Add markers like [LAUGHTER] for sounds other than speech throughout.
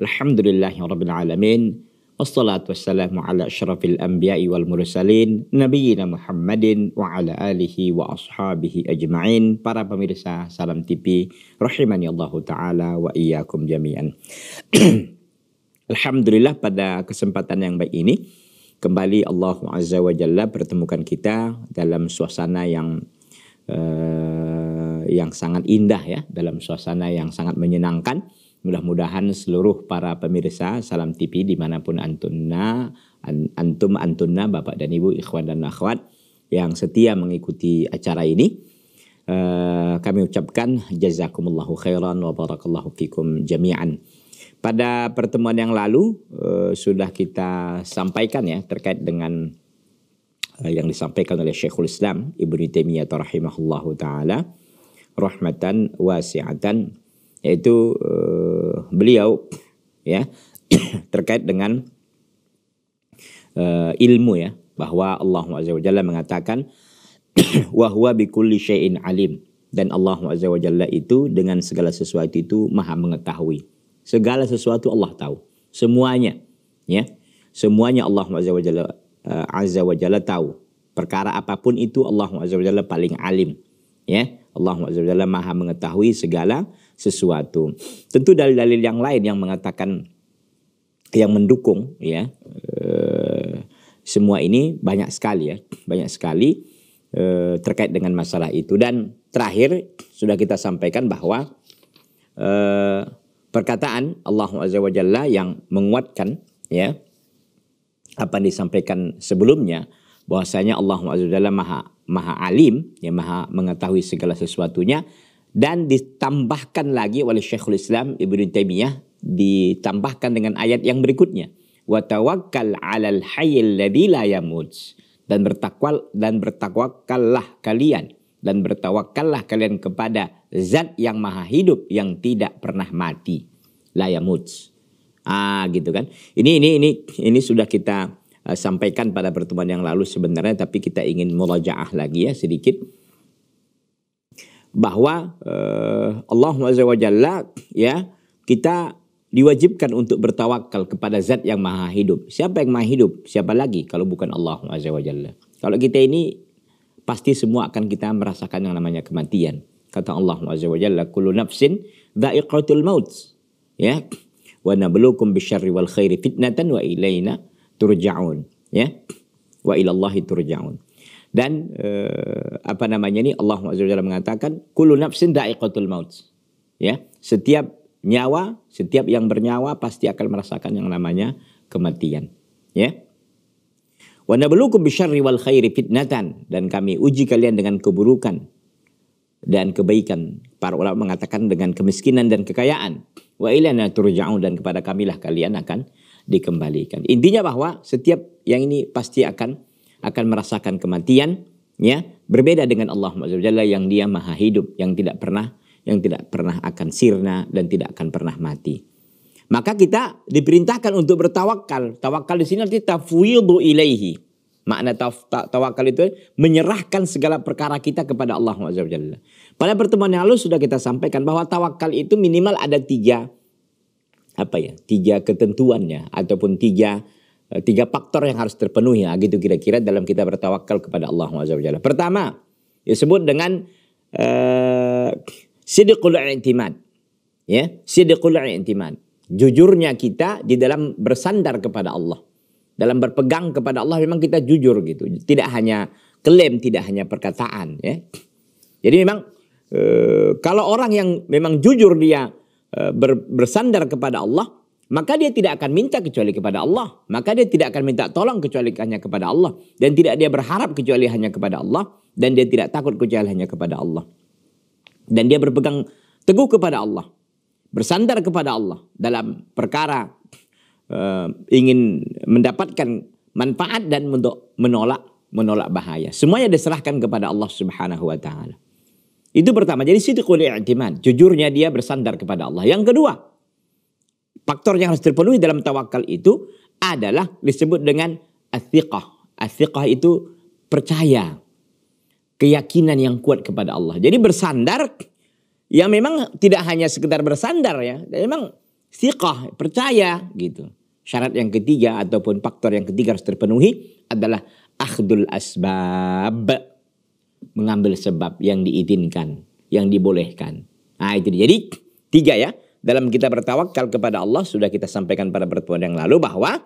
Alamin Wassalatu wassalamu ala asyrafil anbiya'i wal mursalin Nabiina Muhammadin wa ala alihi wa ashabihi ajma'in Para pemirsa Salam TV Rahimani Allah Ta'ala wa iyakum jami'an [CLEARS THROAT] Alhamdulillah pada kesempatan yang baik ini Kembali Allah Azza wa Jalla pertemukan kita dalam suasana yang uh, yang sangat indah ya Dalam suasana yang sangat menyenangkan Mudah-mudahan seluruh para pemirsa Salam TV dimanapun antunna, antum antunna, bapak dan ibu, ikhwan dan akhwat yang setia mengikuti acara ini. Eh, kami ucapkan jazakumullahu khairan wa barakallahu fikum jami'an. Pada pertemuan yang lalu eh, sudah kita sampaikan ya terkait dengan eh, yang disampaikan oleh Syekhul Islam Ibnu Taimiyah rahimahullahu taala rahmatan wasi'atan yaitu uh, beliau ya [COUGHS] terkait dengan uh, ilmu ya bahwa Allah Azza wa Jalla mengatakan [COUGHS] wa huwa kulli syai'in alim dan Allah Azza wa Jalla itu dengan segala sesuatu itu maha mengetahui segala sesuatu Allah tahu semuanya ya semuanya Allah Azza wa Jalla uh, Azza wa Jalla tahu. Perkara apapun itu Allah Azza wa Jalla paling alim. Ya, Allah Azza wa Jalla Maha mengetahui segala sesuatu. Tentu dalil-dalil yang lain yang mengatakan yang mendukung ya uh, semua ini banyak sekali ya, banyak sekali uh, terkait dengan masalah itu dan terakhir sudah kita sampaikan bahwa uh, perkataan Allah Azza wa Jalla yang menguatkan ya apa yang disampaikan sebelumnya bahwasanya Allah Azza wa Jalla Maha Maha Alim ya Maha mengetahui segala sesuatunya dan ditambahkan lagi oleh Syekhul Islam Ibnu Taimiyah ditambahkan dengan ayat yang berikutnya wa tawakkal 'alal hayyil ladzi la yamut dan bertakwal dan bertakwakallah kalian dan bertawakallah kalian kepada zat yang maha hidup yang tidak pernah mati la yamut ah gitu kan ini ini ini ini sudah kita uh, sampaikan pada pertemuan yang lalu sebenarnya tapi kita ingin murajaah lagi ya sedikit bahwa uh, Allah Jalla ya kita diwajibkan untuk bertawakal kepada zat yang maha hidup. Siapa yang maha hidup? Siapa lagi kalau bukan Allah Jalla. Kalau kita ini pasti semua akan kita merasakan yang namanya kematian. Kata Allah Jalla, kullu nafsin dha'iqatul maut. Ya. Wa nabluukum bisyarri wal khairi fitnatan wa ilaina turja'un. Ya. Wa ilallahi turja'un. Dan uh, apa namanya ini Allah SWT mengatakan kullu nafsin daiqatul maut. Ya, setiap nyawa, setiap yang bernyawa pasti akan merasakan yang namanya kematian. Ya. Wa nabluukum bisyarri wal khairi fitnatan dan kami uji kalian dengan keburukan dan kebaikan. Para ulama mengatakan dengan kemiskinan dan kekayaan. Wa ilana turja'un dan kepada kamilah kalian akan dikembalikan. Intinya bahwa setiap yang ini pasti akan akan merasakan kematian ya berbeda dengan Allah Jalla yang dia maha hidup yang tidak pernah yang tidak pernah akan sirna dan tidak akan pernah mati. Maka kita diperintahkan untuk bertawakal. Tawakal di sini artinya tafwidu ilaihi. Makna tawakal itu menyerahkan segala perkara kita kepada Allah Jalla. Pada pertemuan yang lalu sudah kita sampaikan bahwa tawakal itu minimal ada tiga apa ya tiga ketentuannya ataupun tiga Eh, tiga faktor yang harus terpenuhi ya gitu kira-kira dalam kita bertawakal kepada Allah Subhanahu Pertama disebut dengan uh, sidqul i'timad. Ya, sidqul i'timad. Jujurnya kita di dalam bersandar kepada Allah. Dalam berpegang kepada Allah memang kita jujur gitu. Tidak hanya klaim, tidak hanya perkataan ya. Jadi memang uh, kalau orang yang memang jujur dia uh, bersandar kepada Allah maka dia tidak akan minta kecuali kepada Allah. Maka dia tidak akan minta tolong kecuali hanya kepada Allah. Dan tidak dia berharap kecuali hanya kepada Allah. Dan dia tidak takut kecuali hanya kepada Allah. Dan dia berpegang teguh kepada Allah. Bersandar kepada Allah dalam perkara uh, ingin mendapatkan manfaat dan untuk menolak menolak bahaya. Semuanya diserahkan kepada Allah Subhanahu wa taala. Itu pertama. Jadi sidqul i'timad, jujurnya dia bersandar kepada Allah. Yang kedua, Faktor yang harus terpenuhi dalam tawakal itu adalah disebut dengan asyikah. Asyikah itu percaya. Keyakinan yang kuat kepada Allah. Jadi bersandar ya memang tidak hanya sekedar bersandar ya. Memang siqah, percaya gitu. Syarat yang ketiga ataupun faktor yang ketiga harus terpenuhi adalah akhdul asbab. Mengambil sebab yang diizinkan, yang dibolehkan. Nah itu jadi tiga ya dalam kita bertawakal kepada Allah sudah kita sampaikan pada pertemuan yang lalu bahwa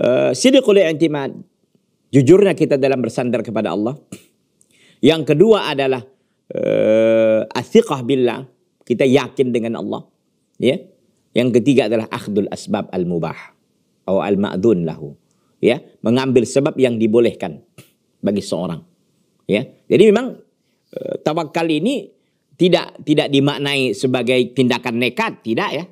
uh, sidqul jujurnya kita dalam bersandar kepada Allah. Yang kedua adalah uh, eh, bila billah, kita yakin dengan Allah, ya. Yang ketiga adalah akhdul asbab al-mubah atau al-ma'dun lahu, ya, mengambil sebab yang dibolehkan bagi seorang. Ya. Jadi memang eh, tawakal ini tidak tidak dimaknai sebagai tindakan nekat, tidak ya.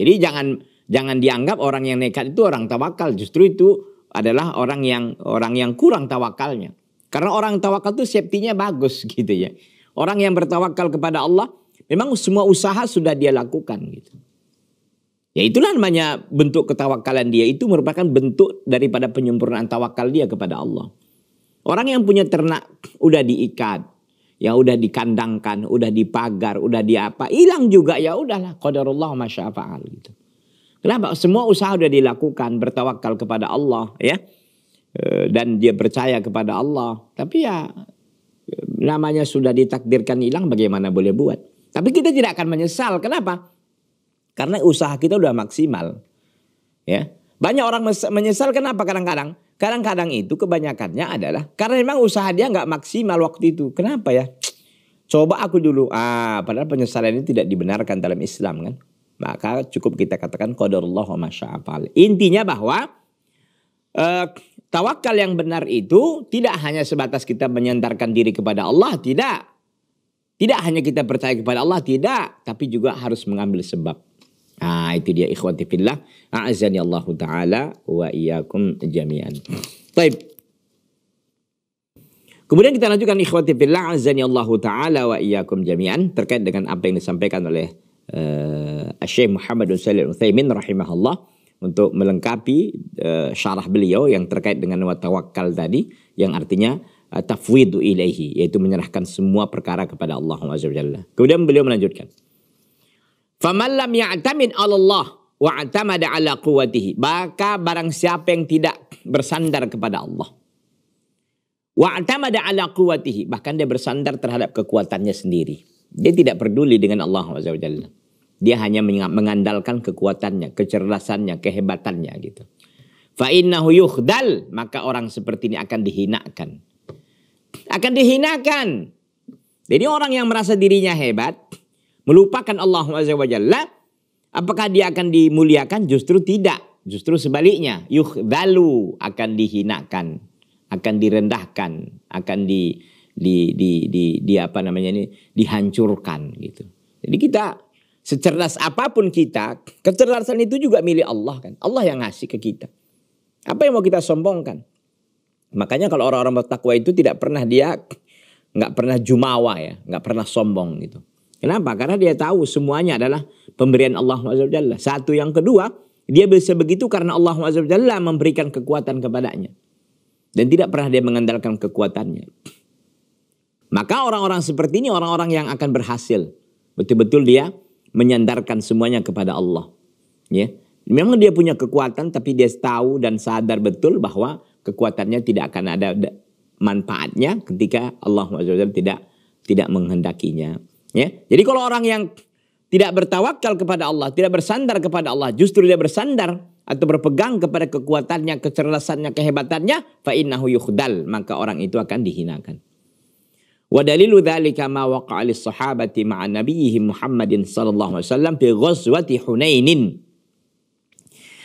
Jadi jangan jangan dianggap orang yang nekat itu orang tawakal, justru itu adalah orang yang orang yang kurang tawakalnya. Karena orang tawakal itu safety bagus [LAUGHS] gitu ya. Orang yang bertawakal kepada Allah memang semua usaha sudah dia lakukan gitu. Ya itulah namanya bentuk ketawakalan dia itu merupakan bentuk daripada penyempurnaan tawakal dia kepada Allah. Orang yang punya ternak udah diikat, ya udah dikandangkan, udah dipagar, udah diapa, hilang juga ya udahlah qadarullah masyafa'al gitu. Kenapa? Semua usaha udah dilakukan, bertawakal kepada Allah ya. E, dan dia percaya kepada Allah. Tapi ya e, namanya sudah ditakdirkan hilang bagaimana boleh buat. Tapi kita tidak akan menyesal. Kenapa? Karena usaha kita udah maksimal. Ya. Banyak orang menyesal kenapa kadang-kadang? Kadang-kadang itu kebanyakannya adalah karena memang usaha dia nggak maksimal waktu itu. Kenapa ya? Coba aku dulu. Ah, padahal penyesalan ini tidak dibenarkan dalam Islam kan. Maka cukup kita katakan qadarullah wa masya'afal. Intinya bahwa eh, tawakal yang benar itu tidak hanya sebatas kita menyandarkan diri kepada Allah, tidak. Tidak hanya kita percaya kepada Allah, tidak. Tapi juga harus mengambil sebab. Nah, itu dia ikhwati fillah. A'azani Allah taala wa iyakum jami'an. Baik. Kemudian kita lanjutkan ikhwati fillah A'azani Allah taala wa iyakum jami'an terkait dengan apa yang disampaikan oleh uh, eh, Asyik Muhammad bin Shalih uthaymin rahimahullah untuk melengkapi uh, syarah beliau yang terkait dengan watawakal tadi yang artinya uh, eh, tafwidu ilaihi yaitu menyerahkan semua perkara kepada Allah Azza Kemudian beliau melanjutkan Faman lam ya'tamin Allah wa atamada ala quwwatihi. Maka barang siapa yang tidak bersandar kepada Allah. Wa atamada ala quwwatihi. Bahkan dia bersandar terhadap kekuatannya sendiri. Dia tidak peduli dengan Allah Azza Dia hanya mengandalkan kekuatannya, kecerdasannya, kehebatannya gitu. Fa innahu yukhdal. Maka orang seperti ini akan dihinakan. Akan dihinakan. Jadi orang yang merasa dirinya hebat, melupakan Allah Azza wa Jalla, apakah dia akan dimuliakan? Justru tidak. Justru sebaliknya, yukhdalu akan dihinakan, akan direndahkan, akan di di di di, di apa namanya ini dihancurkan gitu. Jadi kita secerdas apapun kita, kecerdasan itu juga milik Allah kan. Allah yang ngasih ke kita. Apa yang mau kita sombongkan? Makanya kalau orang-orang bertakwa itu tidak pernah dia nggak pernah jumawa ya, nggak pernah sombong gitu. Kenapa? Karena dia tahu semuanya adalah pemberian Allah Azza Satu yang kedua, dia bisa begitu karena Allah Azza memberikan kekuatan kepadanya. Dan tidak pernah dia mengandalkan kekuatannya. Maka orang-orang seperti ini orang-orang yang akan berhasil. Betul-betul dia menyandarkan semuanya kepada Allah. Ya. Memang dia punya kekuatan tapi dia tahu dan sadar betul bahwa kekuatannya tidak akan ada manfaatnya ketika Allah SWT tidak tidak menghendakinya. Ya. Jadi kalau orang yang tidak bertawakal kepada Allah, tidak bersandar kepada Allah, justru dia bersandar atau berpegang kepada kekuatannya, kecerdasannya, kehebatannya, fa innahu yukhdal, maka orang itu akan dihinakan. Wa dalilu dzalika ma waqa'a lis sahabati ma'a nabiyhi Muhammadin sallallahu alaihi wasallam fi ghazwati Hunainin.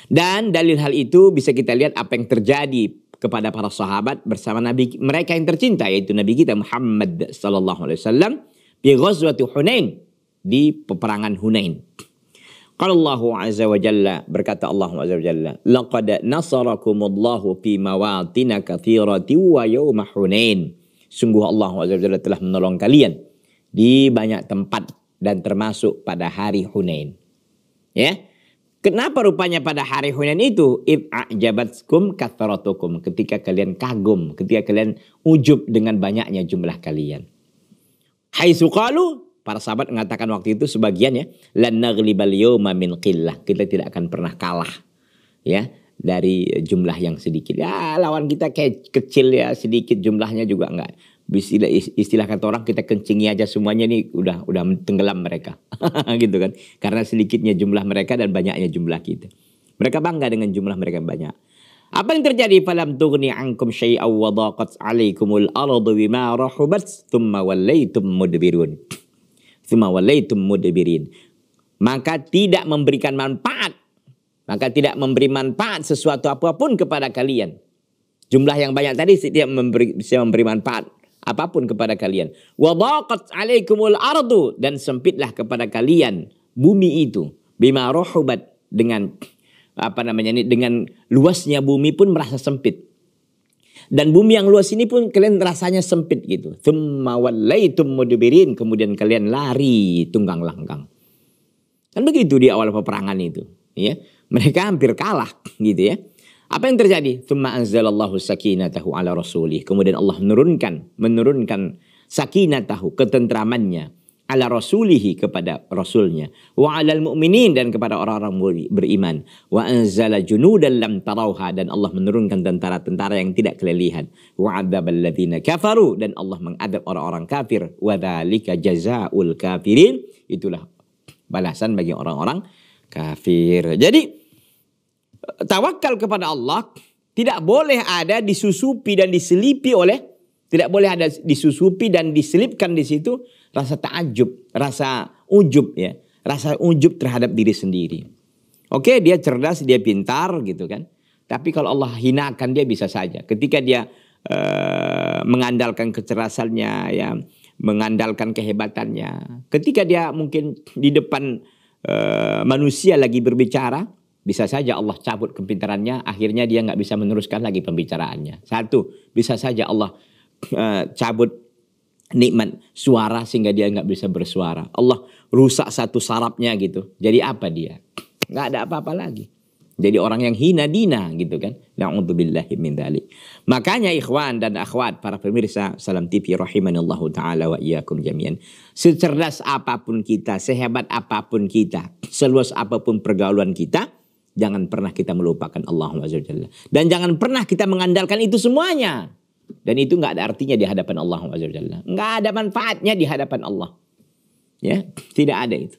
Dan dalil hal itu bisa kita lihat apa yang terjadi kepada para sahabat bersama nabi mereka yang tercinta yaitu nabi kita Muhammad sallallahu alaihi wasallam bi ghazwati Hunain di peperangan Hunain. Qala Allah azza wa jalla berkata Allah azza wa jalla laqad nasarakumullahu fi mawatin katsirati wa yawm Hunain. Sungguh Allah azza wa jalla telah menolong kalian di banyak tempat dan termasuk pada hari Hunain. Ya. Kenapa rupanya pada hari Hunain itu ajabatkum kathratukum ketika kalian kagum, ketika kalian ujub dengan banyaknya jumlah kalian. Hai sukalu para sahabat mengatakan waktu itu sebagiannya ya, lan naglibal yawma min qillah. Kita tidak akan pernah kalah ya dari jumlah yang sedikit. Ya lawan kita kayak kecil ya, sedikit jumlahnya juga enggak. Istilah, istilah kata orang kita kencingi aja semuanya nih udah udah tenggelam mereka [LAUGHS] gitu kan karena sedikitnya jumlah mereka dan banyaknya jumlah kita mereka bangga dengan jumlah mereka yang banyak apa yang terjadi? Falam tughni ankum syai'aw wa daqat 'alaikumul ardu bima rahubat thumma wallaitum mudbirun. Thumma wallaitum mudbirin. Maka tidak memberikan manfaat. Maka tidak memberi manfaat sesuatu apapun kepada kalian. Jumlah yang banyak tadi tidak memberi, bisa memberi manfaat apapun kepada kalian. Wa daqat 'alaikumul ardu dan sempitlah kepada kalian bumi itu bima rahubat dengan apa namanya ini dengan luasnya bumi pun merasa sempit. Dan bumi yang luas ini pun kalian rasanya sempit gitu. Kemudian kalian lari tunggang langgang. Kan begitu di awal peperangan itu. ya Mereka hampir kalah gitu ya. Apa yang terjadi? sakinatahu ala rasulih. Kemudian Allah menurunkan, menurunkan sakinatahu, ketentramannya ala rasulihi kepada rasulnya wa alal mu'minin dan kepada orang-orang beriman wa anzala junudan lam tarauha dan Allah menurunkan tentara-tentara yang tidak kelihatan. wa adzabal ladzina kafaru dan Allah mengadab orang-orang kafir wa dzalika jazaul kafirin itulah balasan bagi orang-orang kafir jadi tawakal kepada Allah tidak boleh ada disusupi dan diselipi oleh tidak boleh ada disusupi dan diselipkan di situ rasa takjub, rasa ujub ya, rasa ujub terhadap diri sendiri. Oke, dia cerdas, dia pintar gitu kan. Tapi kalau Allah hinakan dia bisa saja. Ketika dia uh, mengandalkan kecerdasannya ya, mengandalkan kehebatannya. Ketika dia mungkin di depan uh, manusia lagi berbicara, bisa saja Allah cabut kepintarannya, akhirnya dia nggak bisa meneruskan lagi pembicaraannya. Satu, bisa saja Allah uh, cabut nikmat suara sehingga dia nggak bisa bersuara. Allah rusak satu sarapnya gitu. Jadi apa dia? Nggak ada apa-apa lagi. Jadi orang yang hina dina gitu kan. Na'udzubillahi min Makanya ikhwan dan akhwat para pemirsa Salam TV rahimanallahu taala wa iyyakum jami'an. Secerdas apapun kita, sehebat apapun kita, seluas apapun pergaulan kita, jangan pernah kita melupakan Allah Azza Dan jangan pernah kita mengandalkan itu semuanya. Dan itu nggak ada artinya di hadapan Allah Jalla. Nggak ada manfaatnya di hadapan Allah. Ya, tidak ada itu.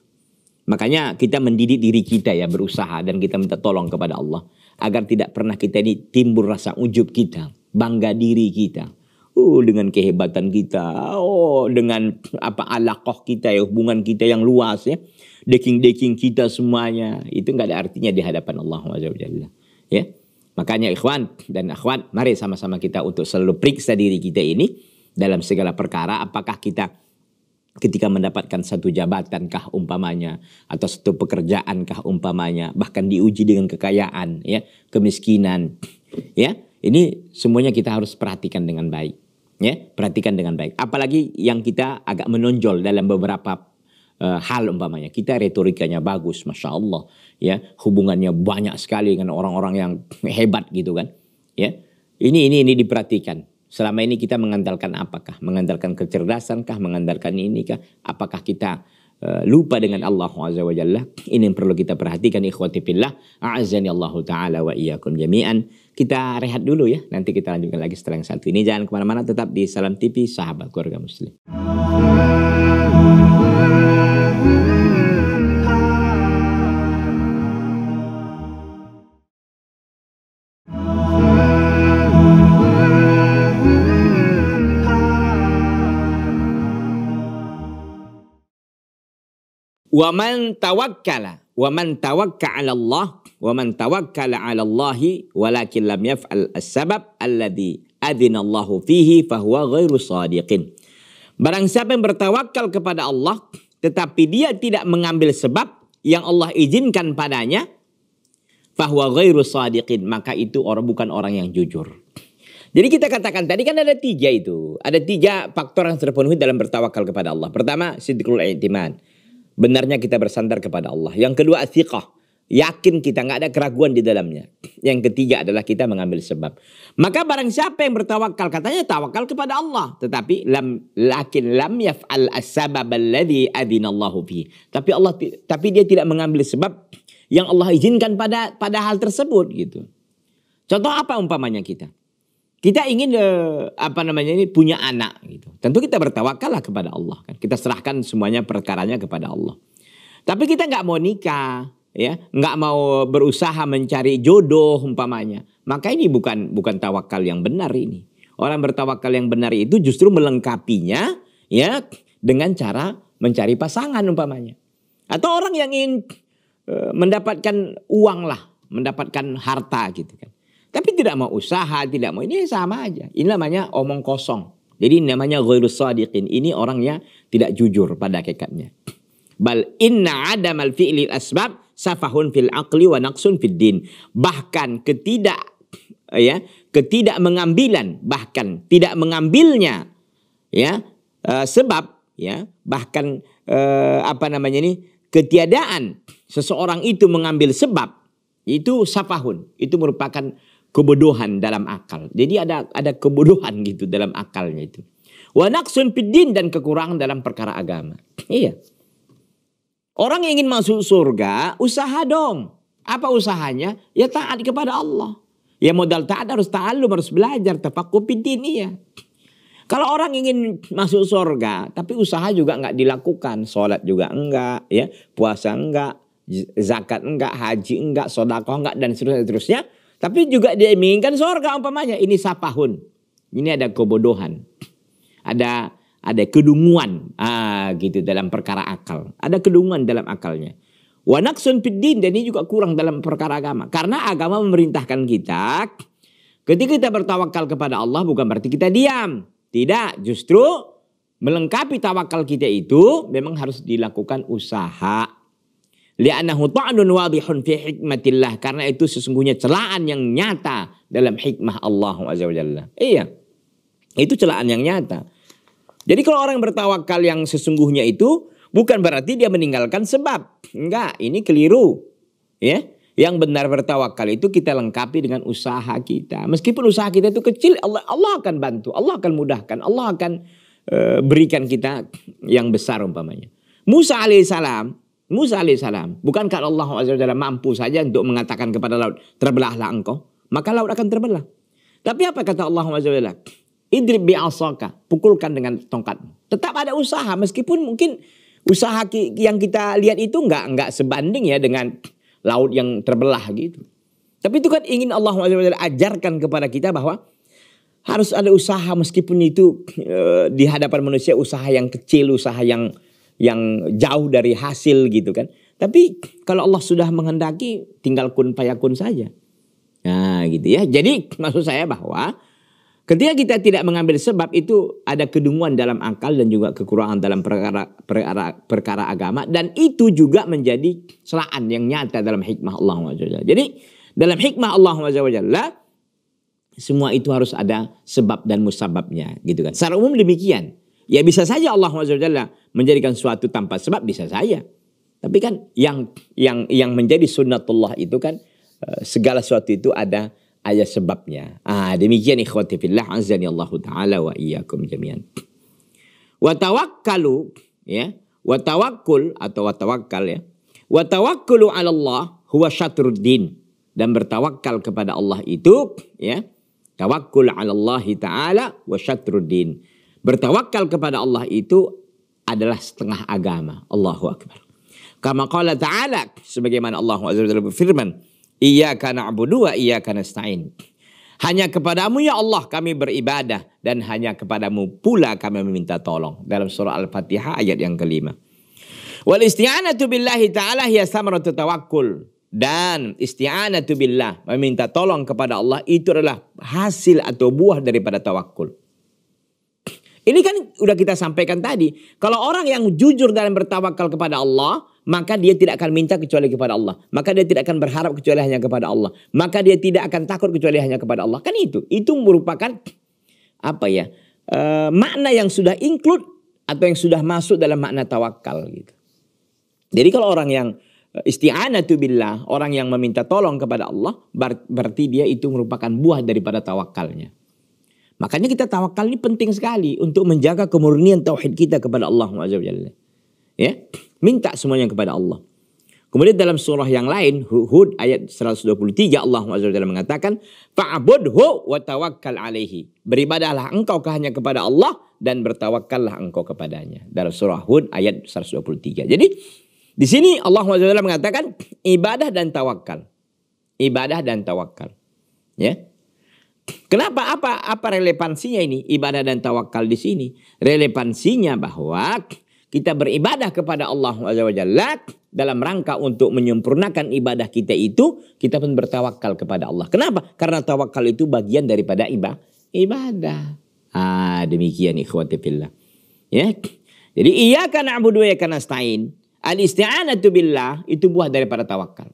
Makanya kita mendidik diri kita ya berusaha dan kita minta tolong kepada Allah agar tidak pernah kita ini timbul rasa ujub kita, bangga diri kita. Uh, dengan kehebatan kita, oh dengan apa alaqoh kita ya hubungan kita yang luas ya, deking-deking kita semuanya itu nggak ada artinya di hadapan Allah Azza Ya, Makanya ikhwan dan akhwat, mari sama-sama kita untuk selalu periksa diri kita ini dalam segala perkara apakah kita ketika mendapatkan satu jabatankah umpamanya atau satu pekerjaankah umpamanya bahkan diuji dengan kekayaan ya kemiskinan ya ini semuanya kita harus perhatikan dengan baik ya perhatikan dengan baik apalagi yang kita agak menonjol dalam beberapa uh, hal umpamanya. Kita retorikanya bagus, masya Allah, ya hubungannya banyak sekali dengan orang-orang yang hebat gitu kan, ya. Ini ini ini diperhatikan. Selama ini kita mengandalkan apakah? Mengandalkan kecerdasankah? Mengandalkan ini kah Apakah kita eh, lupa dengan Allah Azza wa Jalla? Ini yang perlu kita perhatikan ikhwati fillah. A'azani Allah Ta'ala wa iyyakum jami'an. Kita rehat dulu ya. Nanti kita lanjutkan lagi setelah yang satu ini. Jangan kemana-mana tetap di Salam TV Sahabat Keluarga Muslim. Wa man tawakkala wa man tawakka 'ala Allah wa man tawakkala 'ala Allahi walakin lam yaf'al as-sabab alladhi adhinallahu fihi fahuwa ghairu sadiqin. Barang siapa yang bertawakal kepada Allah tetapi dia tidak mengambil sebab yang Allah izinkan padanya fahuwa ghairu sadiqin maka itu orang bukan orang yang jujur. Jadi kita katakan tadi kan ada tiga itu. Ada tiga faktor yang terpenuhi dalam bertawakal kepada Allah. Pertama, sidikul i'timan benarnya kita bersandar kepada Allah. Yang kedua asyikah, yakin kita nggak ada keraguan di dalamnya. Yang ketiga adalah kita mengambil sebab. Maka barang siapa yang bertawakal katanya tawakal kepada Allah, tetapi lam lakin lam yaf'al as alladhi adinallahu fi. Tapi Allah tapi dia tidak mengambil sebab yang Allah izinkan pada pada hal tersebut gitu. Contoh apa umpamanya kita? kita ingin uh, apa namanya ini punya anak gitu. Tentu kita bertawakallah kepada Allah kan. Kita serahkan semuanya perkaranya kepada Allah. Tapi kita nggak mau nikah, ya, nggak mau berusaha mencari jodoh umpamanya. Maka ini bukan bukan tawakal yang benar ini. Orang bertawakal yang benar itu justru melengkapinya ya dengan cara mencari pasangan umpamanya. Atau orang yang ingin uh, mendapatkan uang lah, mendapatkan harta gitu kan. Tapi tidak mau usaha, tidak mau ini sama aja. Ini namanya omong kosong. Jadi namanya ghairu sadiqin. Ini orangnya tidak jujur pada hakikatnya. Bal inna al fi'li asbab safahun fil aqli wa naqsun fid din. Bahkan ketidak ya, ketidak mengambilan bahkan tidak mengambilnya ya uh, sebab ya bahkan uh, apa namanya ini ketiadaan seseorang itu mengambil sebab itu safahun itu merupakan kebodohan dalam akal. Jadi ada ada kebodohan gitu dalam akalnya itu. Wanak naqsun dan kekurangan dalam perkara agama. [CLEARS THROAT] Iya. Orang yang ingin masuk surga, usaha dong. Apa usahanya? Ya taat kepada Allah. Ya modal taat harus lu, harus belajar, tafakuh fiddin, iya. [CLEARS THROAT] Kalau orang ingin masuk surga, tapi usaha juga nggak dilakukan, sholat juga enggak, ya puasa enggak, zakat enggak, haji enggak, sodako enggak, dan seterusnya, seterusnya tapi juga dia menginginkan surga umpamanya. Ini sapahun. Ini ada kebodohan. Ada ada kedunguan ah, gitu dalam perkara akal. Ada kedunguan dalam akalnya. Wanaksun piddin dan ini juga kurang dalam perkara agama. Karena agama memerintahkan kita ketika kita bertawakal kepada Allah bukan berarti kita diam. Tidak, justru melengkapi tawakal kita itu memang harus dilakukan usaha Li'annahu ta'nun wadihun fi hikmatillah. Karena itu sesungguhnya celaan yang nyata dalam hikmah Allah Azza wajalla Iya. Itu celaan yang nyata. Jadi kalau orang bertawakal yang sesungguhnya itu bukan berarti dia meninggalkan sebab. Enggak, ini keliru. Ya. Yang benar bertawakal itu kita lengkapi dengan usaha kita. Meskipun usaha kita itu kecil, Allah Allah akan bantu, Allah akan mudahkan, Allah akan uh, berikan kita yang besar umpamanya. Musa alaihissalam Musa alaihissalam. Bukankah Allah SWT mampu saja untuk mengatakan kepada laut, terbelahlah engkau. Maka laut akan terbelah. Tapi apa kata Allah SWT? Idrib bi'asaka, pukulkan dengan tongkat. Tetap ada usaha meskipun mungkin usaha yang kita lihat itu enggak, enggak sebanding ya dengan laut yang terbelah gitu. Tapi itu kan ingin Allah SWT ajarkan kepada kita bahwa harus ada usaha meskipun itu e, di hadapan manusia usaha yang kecil, usaha yang yang jauh dari hasil gitu kan. Tapi kalau Allah sudah menghendaki tinggal kun payakun saja. Nah gitu ya. Jadi [LAUGHS] maksud saya bahwa ketika kita tidak mengambil sebab itu ada kedunguan dalam akal dan juga kekurangan dalam perkara, perkara, perkara agama. Dan itu juga menjadi selaan yang nyata dalam hikmah Allah SWT. Jadi dalam hikmah Allah SWT semua itu harus ada sebab dan musababnya gitu kan. Secara umum demikian. Ya bisa saja Allah SWT menjadikan suatu tanpa sebab bisa saya. Tapi kan yang yang yang menjadi sunnatullah itu kan eh, segala sesuatu itu ada ada sebabnya. Ah, demikian ikhwati fillah azani Allah taala wa iyyakum jami'an. Wa tawakkalu ya, wa tawakkul atau wa tawakkal ya. Wa tawakkalu 'ala Allah huwa syatruddin dan bertawakal kepada Allah itu ya. Tawakkul 'ala Allah taala wa syatruddin. Bertawakal kepada Allah itu adalah setengah agama. Allahu Akbar. Kama qala ta'ala sebagaimana Allah Azza wa Jalla berfirman, "Iyyaka na'budu wa iyyaka nasta'in." Hanya kepadamu ya Allah kami beribadah dan hanya kepadamu pula kami meminta tolong. Dalam surah Al-Fatihah ayat yang kelima. Wal isti'anatu billahi ta'ala hiya samaratu tawakkul. Dan isti'anatu billah meminta tolong kepada Allah itu adalah hasil atau buah daripada tawakkul. Ini kan udah kita sampaikan tadi. Kalau orang yang jujur dalam bertawakal kepada Allah, maka dia tidak akan minta kecuali kepada Allah. Maka dia tidak akan berharap kecuali hanya kepada Allah. Maka dia tidak akan takut kecuali hanya kepada Allah. Kan itu, itu merupakan apa ya? Uh, makna yang sudah include atau yang sudah masuk dalam makna tawakal gitu. Jadi kalau orang yang eh, isti'anatu billah, orang yang meminta tolong kepada Allah, berarti dia itu merupakan buah daripada tawakalnya. Makanya kita tawakal ini penting sekali untuk menjaga kemurnian tauhid kita kepada Allah Azza Ya, minta semuanya kepada Allah. Kemudian dalam surah yang lain Hud ayat 123 Allah Azza mengatakan fa'budhu wa tawakkal alaihi. Beribadahlah engkau hanya kepada Allah dan bertawakallah engkau kepadanya. Dalam surah Hud ayat 123. Jadi di sini Allah Azza mengatakan ibadah dan tawakal. Ibadah dan tawakal. Ya. Kenapa apa apa relevansinya ini ibadah dan tawakal di sini? Relevansinya bahwa kita beribadah kepada Allah Jalla dalam rangka untuk menyempurnakan ibadah kita itu, kita pun bertawakal kepada Allah. Kenapa? Karena tawakal itu bagian daripada ibadah. Ibadah. Ah, demikian ikhwati fillah. Ya. Jadi iya karena na'budu ya karena stain Al-isti'anatu billah itu buah daripada tawakal.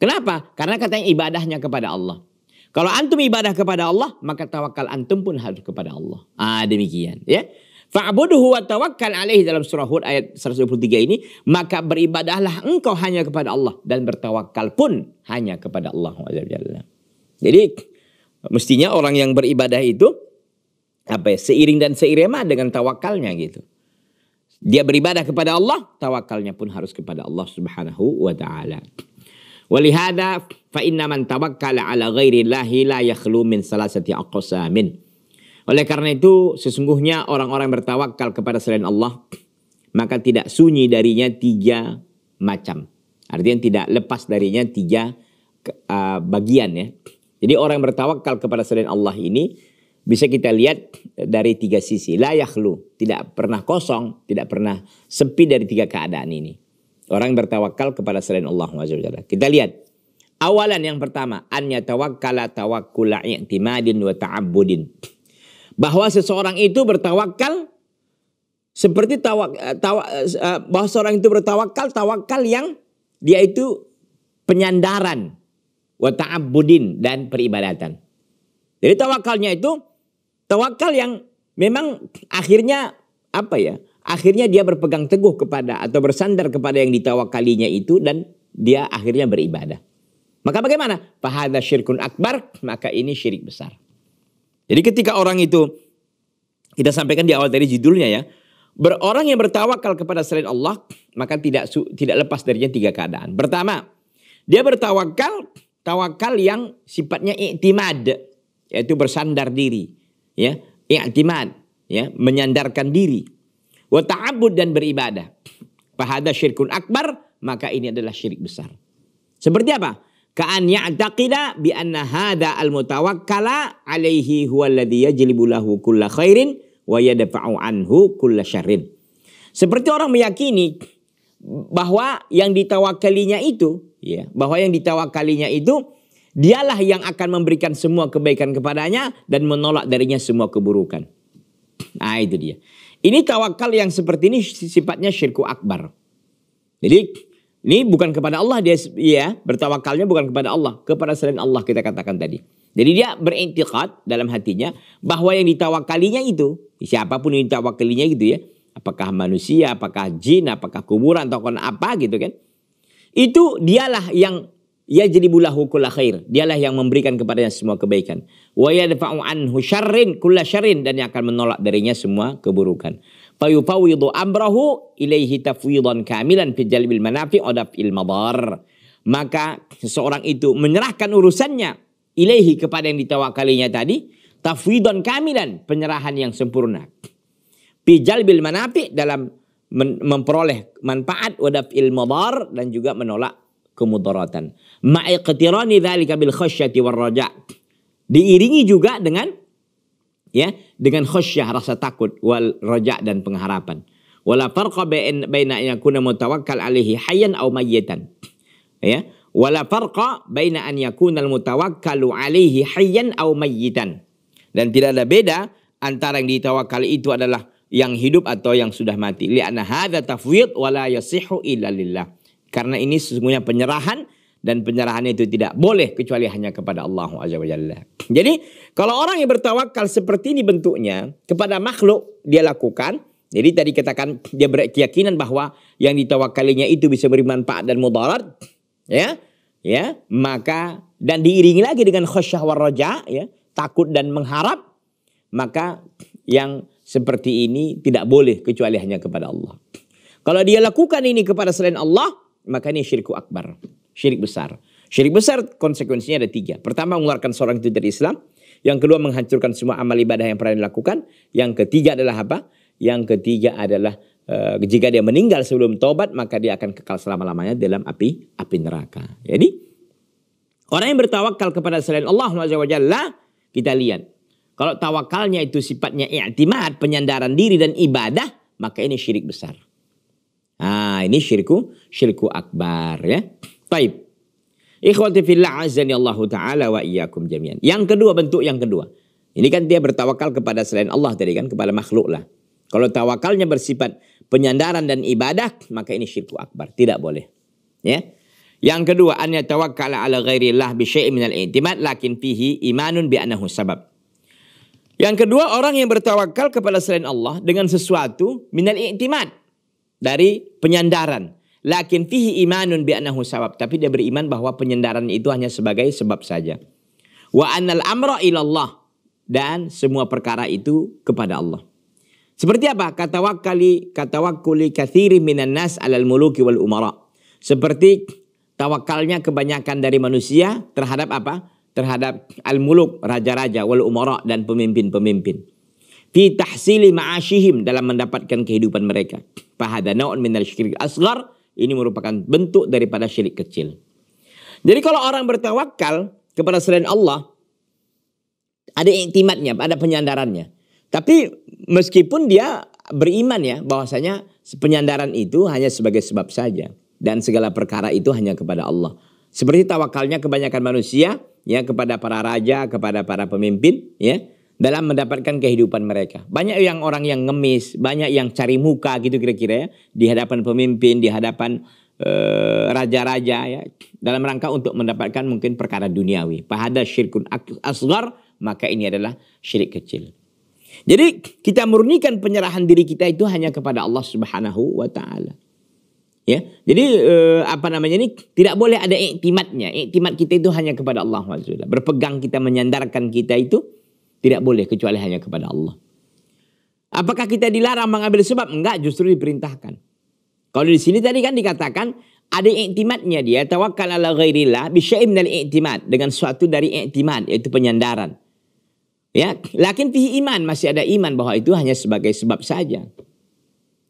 Kenapa? Karena katanya ibadahnya kepada Allah. Kalau antum ibadah kepada Allah, maka tawakal antum pun harus kepada Allah. Ah demikian ya. Fa'buduhu wa tawakkal alaihi dalam surah Hud ayat 123 ini, maka beribadahlah engkau hanya kepada Allah dan bertawakal pun hanya kepada Allah Jadi mestinya orang yang beribadah itu apa ya, seiring dan seirama dengan tawakalnya gitu. Dia beribadah kepada Allah, tawakalnya pun harus kepada Allah Subhanahu wa taala. Walihada fa inna man tawakkala ala ghairillahi la yakhlu min salasati aqsamin. Oleh karena itu sesungguhnya orang-orang yang bertawakal kepada selain Allah maka tidak sunyi darinya tiga macam. Artinya tidak lepas darinya tiga uh, bagian ya. Jadi orang yang bertawakal kepada selain Allah ini bisa kita lihat dari tiga sisi. La tidak pernah kosong, tidak pernah sepi dari tiga keadaan ini. Orang bertawakal kepada selain Allah Kita lihat. Awalan yang pertama. An yatawakkala tawakkula i'timadin wa ta'abbudin. Bahwa seseorang itu bertawakal seperti tawak, tawak eh, bahwa seseorang itu bertawakal tawakal yang dia itu penyandaran wa ta'abbudin dan peribadatan. Jadi tawakalnya itu tawakal yang memang akhirnya apa ya? Akhirnya dia berpegang teguh kepada atau bersandar kepada yang ditawakalinya itu dan dia akhirnya beribadah. Maka bagaimana? Pahala syirkun akbar, maka ini syirik besar. Jadi ketika orang itu, kita sampaikan di awal dari judulnya ya, berorang yang bertawakal kepada selain Allah, maka tidak tidak lepas darinya tiga keadaan. Pertama, dia bertawakal, tawakal yang sifatnya iktimad, yaitu bersandar diri. Ya, iktimad, ya, menyandarkan diri Wa ta'abud dan beribadah. Fahada syirkun akbar, maka ini adalah syirik besar. Seperti apa? Ka'an ya'taqida bi anna hadha al-mutawakkala alaihi huwa alladhi yajlibu lahu kulla khairin wa yadfa'u anhu kulla syarrin. Seperti orang meyakini bahwa yang ditawakalinya itu ya, bahwa yang ditawakalinya itu dialah yang akan memberikan semua kebaikan kepadanya dan menolak darinya semua keburukan. Nah, itu dia. Ini tawakal yang seperti ini sifatnya syirku akbar. Jadi ini bukan kepada Allah dia ya bertawakalnya bukan kepada Allah, kepada selain Allah kita katakan tadi. Jadi dia berintiqat dalam hatinya bahwa yang ditawakalinya itu siapapun yang ditawakalinya gitu ya, apakah manusia, apakah jin, apakah kuburan tokoh apa gitu kan. Itu dialah yang jadi bulah kulla khair. Dialah yang memberikan kepadanya semua kebaikan. Wa yadfa'u anhu syarrin kulla syarrin dan yang akan menolak darinya semua keburukan. Fayufawidu amrahu ilaihi tafwidan kamilan fi jalbil manafi odaf il madar. Maka seseorang itu menyerahkan urusannya ilaihi kepada yang ditawakalinya tadi tafwidon kamilan penyerahan yang sempurna. Fi jalbil manafi dalam memperoleh manfaat wadaf il madar dan juga menolak kemudaratan ma'iqtirani dzalika bil khasyati war raja. Diiringi juga dengan ya, dengan khasyah rasa takut wal raja dan pengharapan. Wala farqa baina an yakuna mutawakkal alaihi hayyan aw mayyitan. Ya, wala farqa baina an yakuna al mutawakkalu alaihi hayyan aw mayyitan. Dan tidak ada beda antara yang ditawakal itu adalah yang hidup atau yang sudah mati. anna hadza tafwid wala yasihu illa lillah. Karena ini sesungguhnya penyerahan dan penyerahan itu tidak boleh kecuali hanya kepada Allah Azza wa Jalla. Jadi kalau orang yang bertawakal seperti ini bentuknya kepada makhluk dia lakukan. Jadi tadi katakan dia berkeyakinan bahwa yang ditawakalinya itu bisa beri manfaat dan mudarat, ya, ya. Maka dan diiringi lagi dengan khasyah waraja, ya, takut dan mengharap, maka yang seperti ini tidak boleh kecuali hanya kepada Allah. Kalau dia lakukan ini kepada selain Allah, maka ini syirku akbar syirik besar. Syirik besar konsekuensinya ada tiga. Pertama mengeluarkan seorang itu dari Islam. Yang kedua menghancurkan semua amal ibadah yang pernah dilakukan. Yang ketiga adalah apa? Yang ketiga adalah uh, jika dia meninggal sebelum tobat maka dia akan kekal selama-lamanya dalam api api neraka. Jadi orang yang bertawakal kepada selain Allah Subhanahu kita lihat kalau tawakalnya itu sifatnya i'timad, penyandaran diri dan ibadah, maka ini syirik besar. Ah, ini syirku, syirku akbar ya. Taib. Ikhwati fillah azani Allah taala wa iyyakum jami'an. Yang kedua bentuk yang kedua. Ini kan dia bertawakal kepada selain Allah tadi kan kepada makhluk lah. Kalau tawakalnya bersifat penyandaran dan ibadah maka ini syirku akbar, tidak boleh. Ya. Yang kedua an yatawakkala ala ghairillah bi syai'in minal intimat lakin fihi imanun bi annahu sabab. Yang kedua orang yang bertawakal kepada selain Allah dengan sesuatu minal intimat dari penyandaran Lakin fihi imanun bi annahu sabab. Tapi dia beriman bahwa penyendaran itu hanya sebagai sebab saja. Wa annal amra ilallah. Dan semua perkara itu kepada Allah. Seperti apa? Kata wakali, kata wakuli kathiri minan nas alal muluki wal umara. Seperti tawakalnya kebanyakan dari manusia terhadap apa? Terhadap al-muluk, raja-raja, wal umara dan pemimpin-pemimpin fi tahsili ma'ashihim dalam mendapatkan kehidupan mereka. Fahadana'un naun minal syirik asgar ini merupakan bentuk daripada syirik kecil. Jadi kalau orang bertawakal kepada selain Allah, ada intimatnya, ada penyandarannya. Tapi meskipun dia beriman ya bahwasanya penyandaran itu hanya sebagai sebab saja dan segala perkara itu hanya kepada Allah. Seperti tawakalnya kebanyakan manusia ya kepada para raja, kepada para pemimpin ya dalam mendapatkan kehidupan mereka. Banyak yang orang yang ngemis, banyak yang cari muka gitu kira-kira ya di hadapan pemimpin, di hadapan eh, raja-raja uh, ya dalam rangka untuk mendapatkan mungkin perkara duniawi. Pahada syirkun asgar maka ini adalah syirik kecil. Jadi kita murnikan penyerahan diri kita itu hanya kepada Allah Subhanahu wa taala. Ya. Jadi eh, apa namanya ini tidak boleh ada iktimatnya. Iktimat kita itu hanya kepada Allah Subhanahu Berpegang kita menyandarkan kita itu tidak boleh kecuali hanya kepada Allah. Apakah kita dilarang mengambil sebab? Enggak, justru diperintahkan. Kalau di sini tadi kan dikatakan ada intimatnya dia tawakal ala ghairillah bisya'im minal iktimat dengan suatu dari intimat yaitu penyandaran. Ya, lakin fi iman masih ada iman bahwa itu hanya sebagai sebab saja.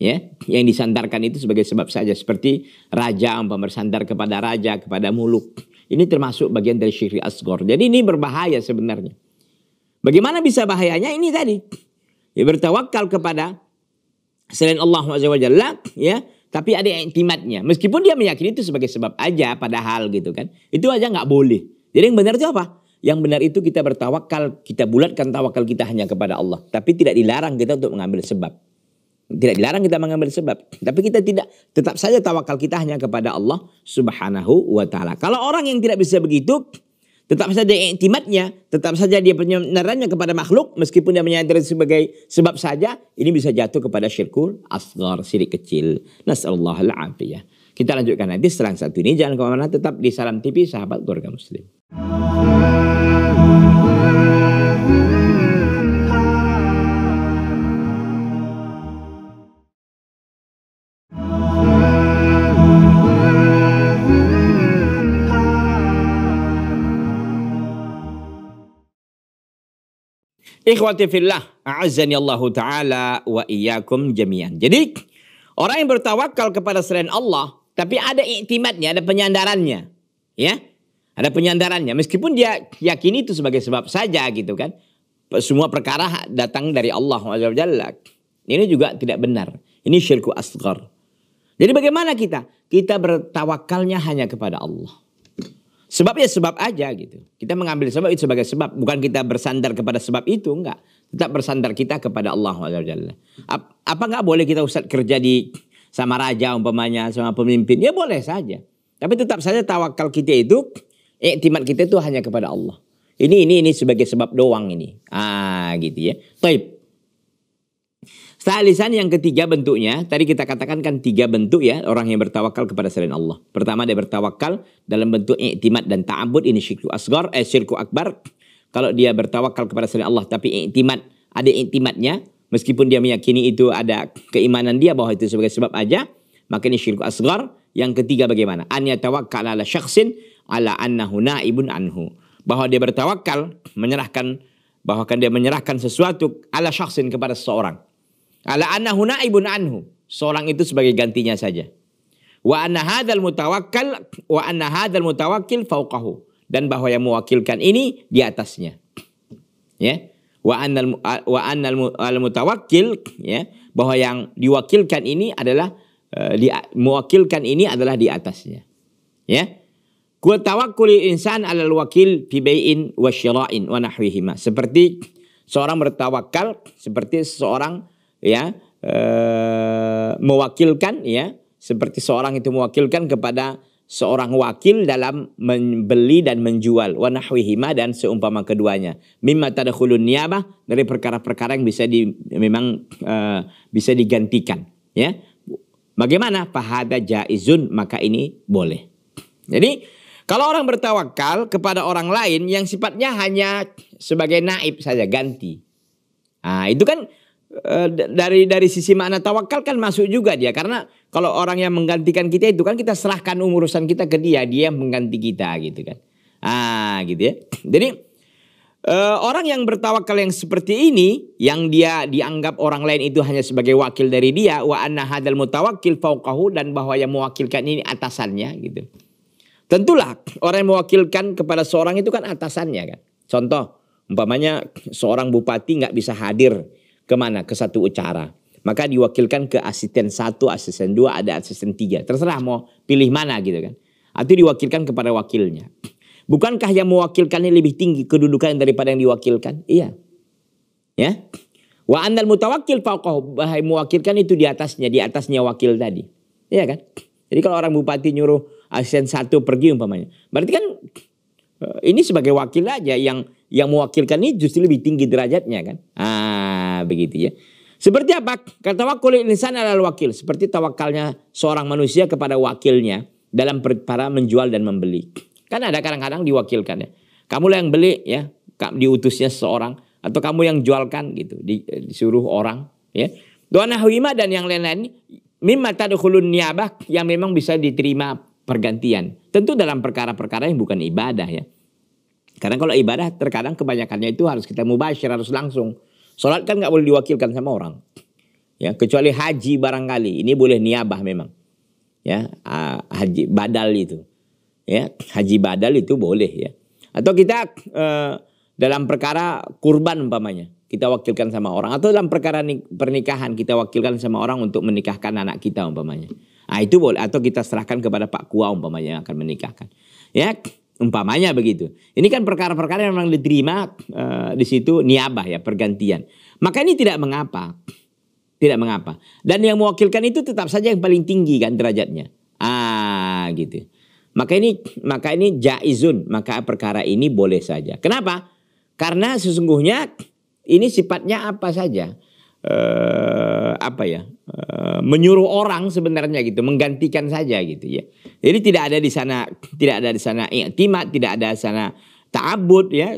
Ya, yang disandarkan itu sebagai sebab saja seperti raja umpama bersandar kepada raja, kepada muluk. Ini termasuk bagian dari syirik asgor. Jadi ini berbahaya sebenarnya. Bagaimana bisa bahayanya ini tadi? Ya bertawakal kepada selain Allah Jalla ya, tapi ada intimatnya. Meskipun dia meyakini itu sebagai sebab aja padahal gitu kan. Itu aja nggak boleh. Jadi yang benar itu apa? Yang benar itu kita bertawakal, kita bulatkan tawakal kita hanya kepada Allah. Tapi tidak dilarang kita untuk mengambil sebab. Tidak dilarang kita mengambil sebab. Tapi kita tidak, tetap saja tawakal kita hanya kepada Allah subhanahu wa ta'ala. Kalau orang yang tidak bisa begitu, Tetap saja intimatnya tetap saja dia penyenarannya kepada makhluk meskipun dia menyadari sebagai sebab saja ini bisa jatuh kepada syirkul asgar sirik kecil. Nasallahu al-afiyah. Kita lanjutkan nanti setelah satu ini jangan kemana-mana tetap di Salam TV sahabat keluarga muslim. Ikhwati fillah, a'azani Allahu taala wa iyyakum jami'an. Jadi, orang yang bertawakal kepada selain Allah, tapi ada iktimadnya, ada penyandarannya. Ya. Ada penyandarannya meskipun dia yakin itu sebagai sebab saja gitu kan. Semua perkara datang dari Allah Jalla. Ini juga tidak benar. Ini syirku asghar. Jadi bagaimana kita? Kita bertawakalnya hanya kepada Allah. Sebab ya sebab aja gitu. Kita mengambil sebab itu sebagai sebab. Bukan kita bersandar kepada sebab itu, enggak. Tetap bersandar kita kepada Allah Apa enggak boleh kita Ustaz kerja di sama raja umpamanya, sama pemimpin? Ya boleh saja. Tapi tetap saja tawakal kita itu, iktimat kita itu hanya kepada Allah. Ini ini ini sebagai sebab doang ini. Ah gitu ya. Taib. Salisan yang ketiga bentuknya, tadi kita katakan kan tiga bentuk ya orang yang bertawakal kepada selain Allah. Pertama dia bertawakal dalam bentuk iktimat dan ta'abud ini syirku asgar, eh syirku akbar. Kalau dia bertawakal kepada selain Allah tapi iktimat, ada iktimatnya meskipun dia meyakini itu ada keimanan dia bahwa itu sebagai sebab aja, maka ini syirku asgar. Yang ketiga bagaimana? An yatawakkal ala syaksin ala annahu naibun anhu. Bahwa dia bertawakal menyerahkan bahwa kan dia menyerahkan sesuatu ala syaksin kepada seseorang Ala annahu naibun anhu. Seorang itu sebagai gantinya saja. Wa anna hadzal mutawakkal wa anna hadzal mutawakkil fauqahu dan bahwa yang mewakilkan ini di atasnya. Ya. Wa anna wa anna al mutawakkil ya, bahwa yang diwakilkan ini adalah eh, di, mewakilkan ini adalah di atasnya. Ya. Ku tawakkuli insan alal wakil fi bai'in wa syira'in wa nahwihima. Seperti seorang bertawakal seperti seorang ya eh, mewakilkan ya seperti seorang itu mewakilkan kepada seorang wakil dalam membeli dan menjual wanahwihima dan seumpama keduanya mimma tadkhulun niyabah dari perkara-perkara yang bisa di memang e, bisa digantikan ya bagaimana fahada jaizun maka ini boleh jadi kalau orang bertawakal kepada orang lain yang sifatnya hanya sebagai naib saja ganti nah, itu kan Eh, dari dari sisi makna tawakal kan masuk juga dia karena kalau orang yang menggantikan kita itu kan kita serahkan urusan kita ke dia dia yang mengganti kita gitu kan ah gitu ya [CLEARS THROAT] jadi uh, orang yang bertawakal yang seperti ini yang dia dianggap orang lain itu hanya sebagai wakil dari dia wa anna hadal mutawakkil fauqahu dan bahwa yang mewakilkan ini atasannya gitu tentulah orang yang mewakilkan kepada seorang itu kan atasannya kan contoh umpamanya seorang bupati nggak bisa hadir kemana? Ke satu acara Maka diwakilkan ke asisten satu, asisten dua, ada asisten tiga. Terserah mau pilih mana gitu kan. Atau diwakilkan kepada wakilnya. Bukankah yang mewakilkannya lebih tinggi kedudukan daripada yang diwakilkan? Iya. Ya. Wa andal mutawakil fauqahu. Bahai mewakilkan itu di atasnya, di atasnya wakil tadi. Iya kan? Jadi kalau orang bupati nyuruh asisten satu pergi umpamanya. Berarti kan eh, ini sebagai wakil aja yang yang mewakilkan ini justru lebih tinggi derajatnya kan. Ah, begitu ya. Seperti apa? Kata ini sana adalah wakil. Seperti tawakalnya seorang manusia kepada wakilnya dalam perkara menjual dan membeli. Kan ada kadang-kadang diwakilkan ya. Kamu lah yang beli ya, diutusnya seorang atau kamu yang jualkan gitu, disuruh orang ya. Doa hima dan yang lain-lain mimma tadkhulun niabah yang memang bisa diterima pergantian. Tentu dalam perkara-perkara yang bukan ibadah ya. Karena kalau ibadah terkadang kebanyakannya itu harus kita mubashir, harus langsung. Solat kan nggak boleh diwakilkan sama orang. Ya, kecuali haji barangkali. Ini boleh niabah memang. Ya, haji badal itu. Ya, haji badal itu boleh ya. Atau kita eh, dalam perkara kurban umpamanya, kita wakilkan sama orang atau dalam perkara pernikahan kita wakilkan sama orang untuk menikahkan anak kita umpamanya. ah itu boleh atau kita serahkan kepada Pak Kua umpamanya yang akan menikahkan. Ya, umpamanya begitu. Ini kan perkara-perkara yang memang diterima uh, di situ niabah ya pergantian. Maka ini tidak mengapa, tidak mengapa. Dan yang mewakilkan itu tetap saja yang paling tinggi kan derajatnya. Ah gitu. Maka ini maka ini jaizun, maka perkara ini boleh saja. Kenapa? Karena sesungguhnya ini sifatnya apa saja uh, apa ya uh, menyuruh orang sebenarnya gitu menggantikan saja gitu ya jadi tidak ada di sana tidak ada di sana i'timad tidak ada di sana taabud ya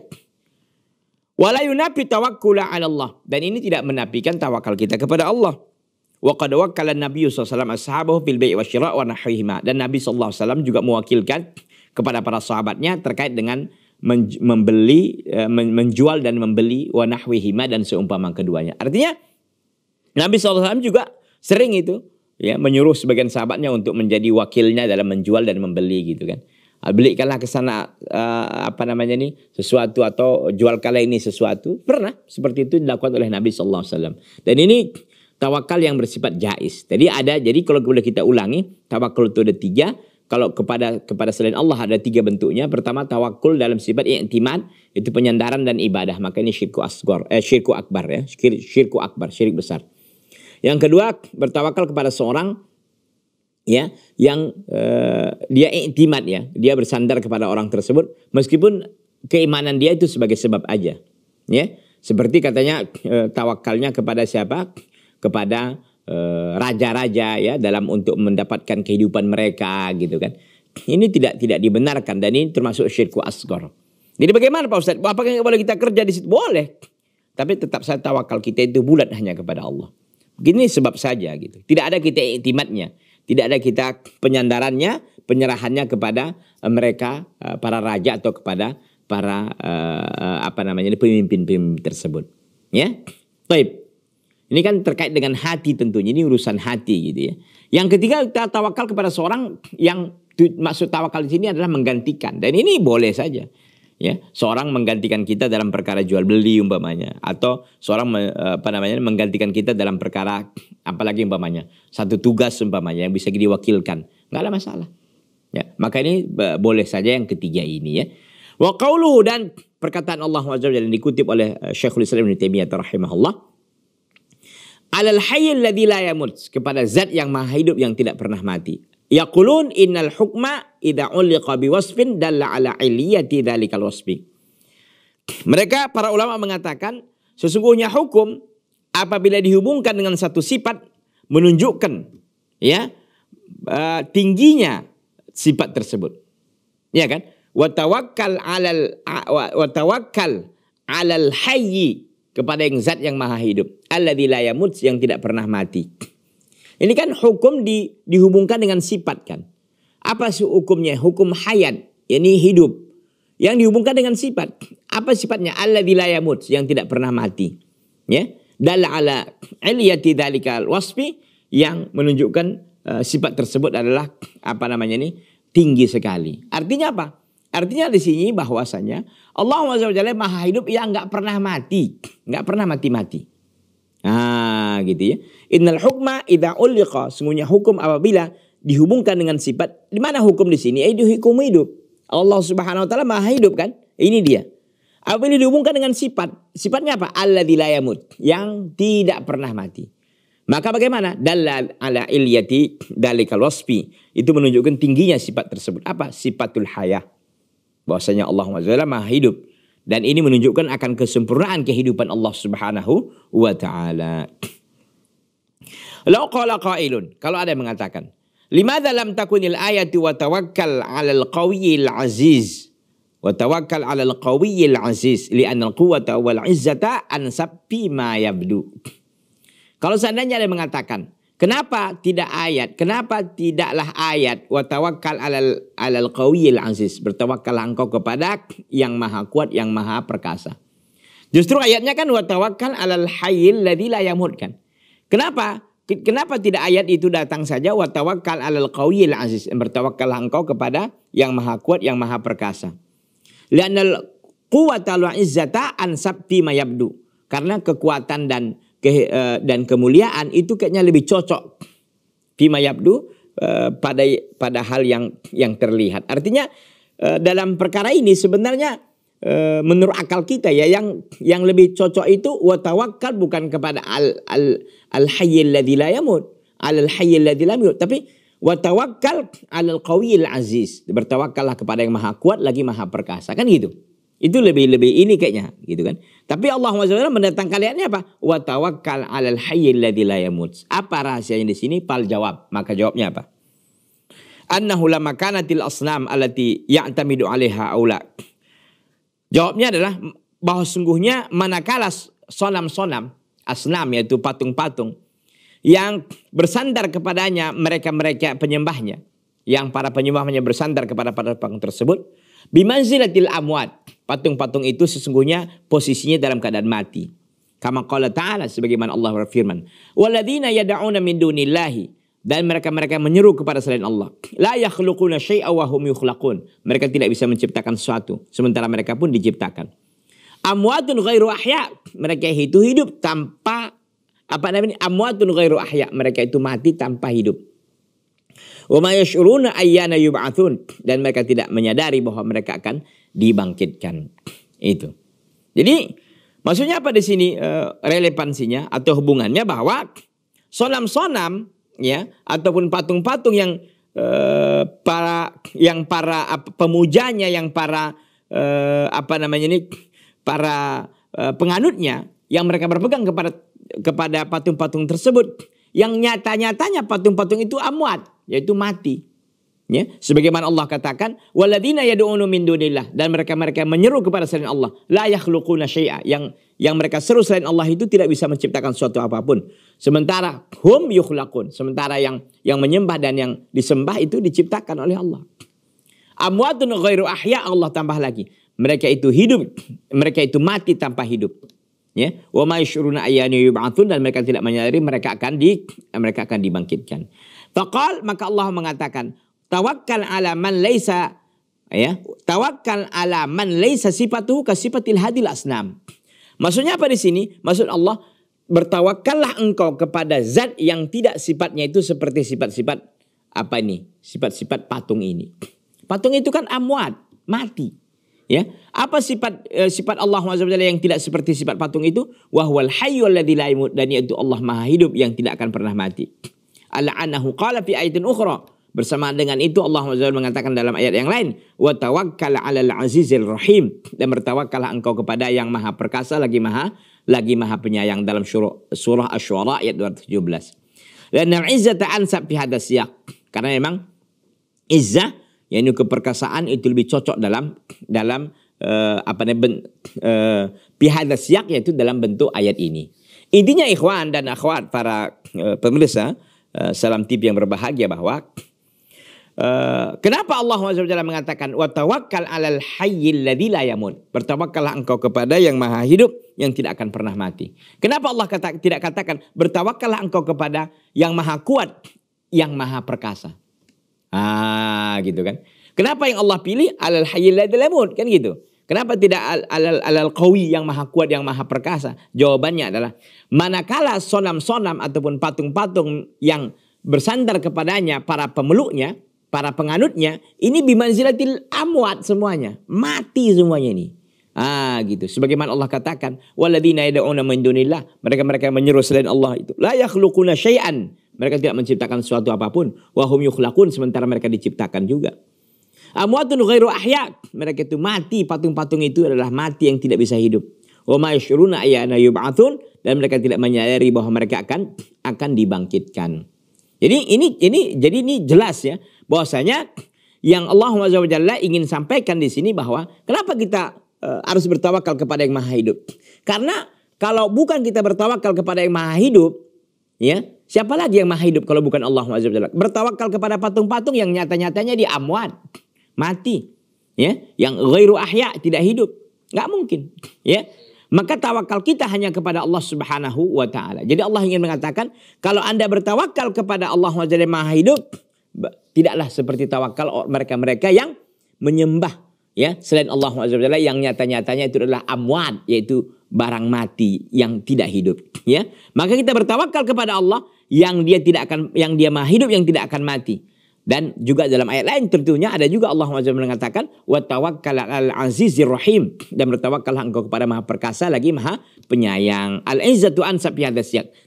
wala tawakkula 'ala Allah dan ini tidak menapikan tawakal kita kepada Allah wa qad Nabi sallallahu ashabahu fil wa wasyira' wa nahwihima dan Nabi saw juga mewakilkan kepada para sahabatnya terkait dengan membeli eh, menjual dan membeli wa nahwihima dan seumpama keduanya artinya Nabi SAW juga sering itu ya menyuruh sebagian sahabatnya untuk menjadi wakilnya dalam menjual dan membeli gitu kan. Ah, belikanlah ke sana ah, apa namanya ini sesuatu atau jual kala ini sesuatu. Pernah seperti itu dilakukan oleh Nabi saw Dan ini tawakal yang bersifat jais. Jadi ada jadi kalau boleh kita ulangi tawakul itu ada tiga. Kalau kepada kepada selain Allah ada tiga bentuknya. Pertama tawakul dalam sifat intiman itu penyandaran dan ibadah. Maka ini syirku asgor, eh, syirku akbar ya. syirku akbar, syirik besar. Yang kedua, bertawakal kepada seorang ya yang eh, dia intimat ya, dia bersandar kepada orang tersebut meskipun keimanan dia itu sebagai sebab aja. Ya. Seperti katanya eh, tawakalnya kepada siapa? Kepada eh, raja-raja eh, ya dalam untuk mendapatkan kehidupan mereka gitu kan. Ini tidak tidak dibenarkan dan ini termasuk syirku asgor. Jadi bagaimana Pak Ustaz? Apakah boleh kita kerja di situ? Boleh. Tapi tetap saya tawakal kita itu bulat hanya kepada Allah. Gini sebab saja gitu. Tidak ada kita intimatnya, tidak ada kita penyandarannya, penyerahannya kepada eh, mereka eh, para raja atau kepada para eh, apa namanya pemimpin-pemimpin tersebut. Ya. Baik. Ini kan terkait dengan hati tentunya, ini urusan hati gitu ya. Yang ketiga kita tawakal kepada seorang yang maksud tawakal di sini adalah menggantikan dan ini boleh saja ya seorang menggantikan kita dalam perkara jual beli umpamanya atau seorang apa namanya menggantikan kita dalam perkara apalagi umpamanya satu tugas umpamanya yang bisa diwakilkan nggak ada masalah ya maka ini boleh saja yang ketiga ini ya wa kaulu dan perkataan Allah wajar yang dikutip oleh eh, Syekhul Islam Ibnu Taimiyah rahimahullah alal hayy la yamut kepada zat yang maha hidup yang tidak pernah mati Yaqulun innal hukma idza uliqa biwasfin dalla ala iliyati dzalikal wasfi. Mereka para ulama mengatakan sesungguhnya hukum apabila dihubungkan dengan satu sifat menunjukkan ya e, tingginya sifat tersebut. Ya kan? Wa tawakkal alal wa tawakkal alal hayy kepada yang zat yang maha hidup. Alladzi la yamut yang tidak pernah mati. Ini kan hukum di, dihubungkan dengan sifat kan. Apa sih hukumnya? Hukum hayat, ini hidup. Yang dihubungkan dengan sifat. Apa sifatnya? Allah dilayamut, yang tidak pernah mati. Ya. Dalla ala iliyati dalikal wasfi yang menunjukkan uh, sifat tersebut adalah apa namanya ini? tinggi sekali. Artinya apa? Artinya di sini bahwasanya Allah SWT maha hidup yang nggak pernah mati, nggak pernah mati-mati. Nah, gitu ya. Innal hukma idza uliqa semuanya hukum apabila dihubungkan dengan sifat. Di mana hukum di sini? Eh, hukum hidup. Allah Subhanahu wa taala Maha hidup kan? Ini dia. Apabila dihubungkan dengan sifat, sifatnya apa? Alladzi la yamut, yang tidak pernah mati. Maka bagaimana? Dalla ala ilyati dalikal wasfi. Itu menunjukkan tingginya sifat tersebut. Apa? Sifatul hayah. Bahwasanya Allah Subhanahu maha hidup. Dan ini menunjukkan akan kesempurnaan kehidupan Allah Subhanahu wa taala. Lau qala qailun, kalau ada yang mengatakan, "Limadza lam takunil ayatu wa tawakkal 'alal qawiyil aziz?" Wa tawakkal 'alal qawiyil aziz li'anna al-quwwata wal 'izzata ma yabdu. Kalau seandainya ada yang mengatakan, Kenapa tidak ayat? Kenapa tidaklah ayat? Watawakal alal, alal qawiyil aziz. Bertawakal engkau kepada yang maha kuat, yang maha perkasa. Justru ayatnya kan watawakal alal hayyil ladzi la yamut kan. Kenapa? Kenapa tidak ayat itu datang saja Watawakal alal qawiyil aziz. Bertawakal engkau kepada yang maha kuat, yang maha perkasa. Lianal kuwatalu wal izzata an sabti mayabdu. Karena kekuatan dan ke, uh, eh, dan kemuliaan itu kayaknya lebih cocok bima yabdu uh, eh, pada pada hal yang yang terlihat. Artinya uh, dalam perkara ini sebenarnya uh, menurut akal kita ya yang yang lebih cocok itu watawakal bukan kepada al al al hayyil ladzi la yamut, al hayyil ladzi la yamut, tapi watawakal al qawiyil aziz. Bertawakallah kepada yang maha kuat lagi maha perkasa kan gitu. Itu lebih-lebih ini kayaknya gitu kan. Tapi Allah SWT mendatang kaliannya apa? Wa tawakkal 'alal hayyil ladzi la yamut. Apa rahasianya di sini? Pal jawab. Maka jawabnya apa? Annahu lama kanatil asnam allati ya'tamidu 'alaiha aula. Jawabnya adalah bahwa sungguhnya manakala sonam-sonam, asnam yaitu patung-patung yang bersandar kepadanya mereka-mereka penyembahnya, yang para penyembahnya bersandar kepada para patung tersebut, bimanzilatil amwat Patung-patung itu sesungguhnya posisinya dalam keadaan mati. Kama qala ta'ala sebagaimana Allah berfirman. Waladina yada'una min dunillahi. Dan mereka-mereka menyeru kepada selain Allah. La yakhluquna syai'a wa Mereka tidak bisa menciptakan sesuatu. Sementara mereka pun diciptakan. Amwatun ghairu ahya. Mereka itu hidup tanpa apa namanya amwatun ghairu ahya mereka itu mati tanpa hidup wa ma yashuruna ayyana yubathun dan mereka tidak menyadari bahwa mereka akan dibangkitkan. Itu. Jadi maksudnya apa di sini eh, relevansinya atau hubungannya bahwa sonam-sonam ya ataupun patung-patung yang uh, para yang para apa, pemujanya yang para uh, apa namanya ini para uh, penganutnya yang mereka berpegang kepada kepada patung-patung tersebut yang nyata-nyatanya patung-patung itu amwat yaitu mati ya sebagaimana Allah katakan waladina yad'unu min dunillah dan mereka-mereka menyeru kepada selain Allah la yakhluquna syai'a yang yang mereka seru selain Allah itu tidak bisa menciptakan suatu apapun sementara hum yukhlaqun sementara yang yang menyembah dan yang disembah itu diciptakan oleh Allah amwatun ghairu ahya Allah tambah lagi mereka itu hidup mereka itu mati tanpa hidup ya wa ma yashuruna ayyana yub'atsun dan mereka tidak menyadari mereka akan di mereka akan dibangkitkan faqal maka Allah mengatakan Tawakkal ala man laisa ya, tawakkal ala man laisa sifatuhu ka sifatil hadil asnam. Maksudnya apa di sini? Maksud Allah bertawakallah engkau kepada zat yang tidak sifatnya itu seperti sifat-sifat apa ini? Sifat-sifat patung ini. Patung itu kan amwat, mati. Ya, apa sifat eh, sifat Allah SWT yang tidak seperti sifat patung itu? Wahwal hayyul ladzi la dan itu Allah Maha hidup yang tidak akan pernah mati. Al'anahu qala fi ayatin ukhra Bersamaan dengan itu Allah SWT mengatakan dalam ayat yang lain, "Wa 'alal 'azizil rahim" dan bertawakallah engkau kepada yang maha perkasa lagi maha lagi maha penyayang dalam surah, surah asy ayat 217. Dan izzata ansab fi siyak. Karena memang izzah yaitu keperkasaan itu lebih cocok dalam dalam uh, apa namanya uh, eh, pihada siak yaitu dalam bentuk ayat ini. Intinya ikhwan dan akhwat para uh, pemirsa uh, salam tip yang berbahagia bahwa Eh, kenapa Allah SWT mengatakan watawakal alal hayyil ladhi la yamun. engkau kepada yang maha hidup yang tidak akan pernah mati. Kenapa Allah kata, tidak katakan bertawakallah engkau kepada yang maha kuat, yang maha perkasa. Ah, gitu kan. Kenapa yang Allah pilih alal hayyil ladhi la yamun? Kan gitu. Kenapa tidak alal alal kawi yang maha kuat yang maha perkasa? Jawabannya adalah manakala sonam-sonam ataupun patung-patung yang bersandar kepadanya para pemeluknya para penganutnya ini bimanzilatil amwat semuanya mati semuanya ini ah gitu sebagaimana Allah katakan waladina yad'una min dunillah mereka mereka yang menyeru selain Allah itu la yakhluquna syai'an mereka tidak menciptakan sesuatu apapun wahum yukhlaqun sementara mereka diciptakan juga amwatun ghairu ahya mereka itu mati patung-patung itu adalah mati yang tidak bisa hidup wa ma yashuruna ayyana yub'atsun dan mereka tidak menyadari bahwa mereka akan akan dibangkitkan jadi ini ini jadi ini jelas ya Bahwasanya yang Allah SWT ingin sampaikan di sini bahwa kenapa kita eh, harus bertawakal kepada yang Maha Hidup? Karena kalau bukan kita bertawakal kepada yang Maha Hidup, ya, siapa lagi yang Maha Hidup kalau bukan Allah SWT? Bertawakal kepada patung-patung yang nyata-nyatanya di amwat, mati, ya, yang ghairu ahya, tidak hidup. nggak mungkin, ya maka tawakal kita hanya kepada Allah Subhanahu wa taala. Jadi Allah ingin mengatakan kalau Anda bertawakal kepada Allah Maha Hidup, tidaklah seperti tawakal mereka-mereka yang menyembah ya selain Allah Subhanahu yang nyata-nyatanya itu adalah amwat yaitu barang mati yang tidak hidup ya maka kita bertawakal kepada Allah yang dia tidak akan yang dia maha hidup yang tidak akan mati dan juga dalam ayat lain tentunya ada juga Allah SWT mengatakan wa tawakkal al azizir rahim dan bertawakal engkau kepada maha perkasa lagi maha penyayang al izzatu an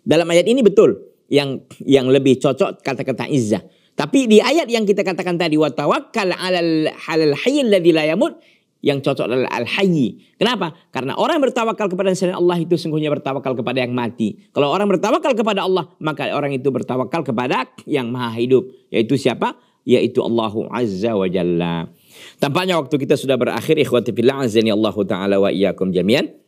dalam ayat ini betul yang yang lebih cocok kata-kata izzah tapi di ayat yang kita katakan tadi wa tawakkal 'alal halal hayyil ladzi la yamut yang cocok adalah al-hayy. Kenapa? Karena orang yang bertawakal kepada selain Allah itu sungguhnya bertawakal kepada yang mati. Kalau orang bertawakal kepada Allah, maka orang itu bertawakal kepada yang maha hidup. Yaitu siapa? Yaitu Allahu Azza wa Jalla. Tampaknya waktu kita sudah berakhir. Ikhwati fillah azani Allahu ta'ala wa iyyakum jami'an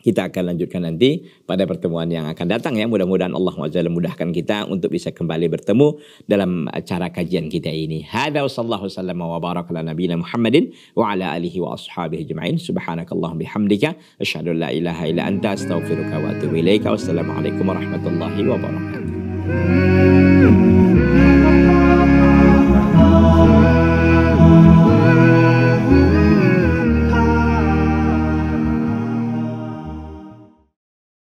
kita akan lanjutkan nanti pada pertemuan yang akan datang ya. Mudah-mudahan Allah SWT mudahkan kita untuk bisa kembali bertemu dalam acara kajian kita ini. Hada sallallahu sallam wa baraka ala nabiyina Muhammadin wa ala alihi wa ashabihi jema'in. Subhanakallahum bihamdika. Asyadu la ilaha illa anta astaghfiruka wa atubu ilaika. Wassalamualaikum warahmatullahi wabarakatuh.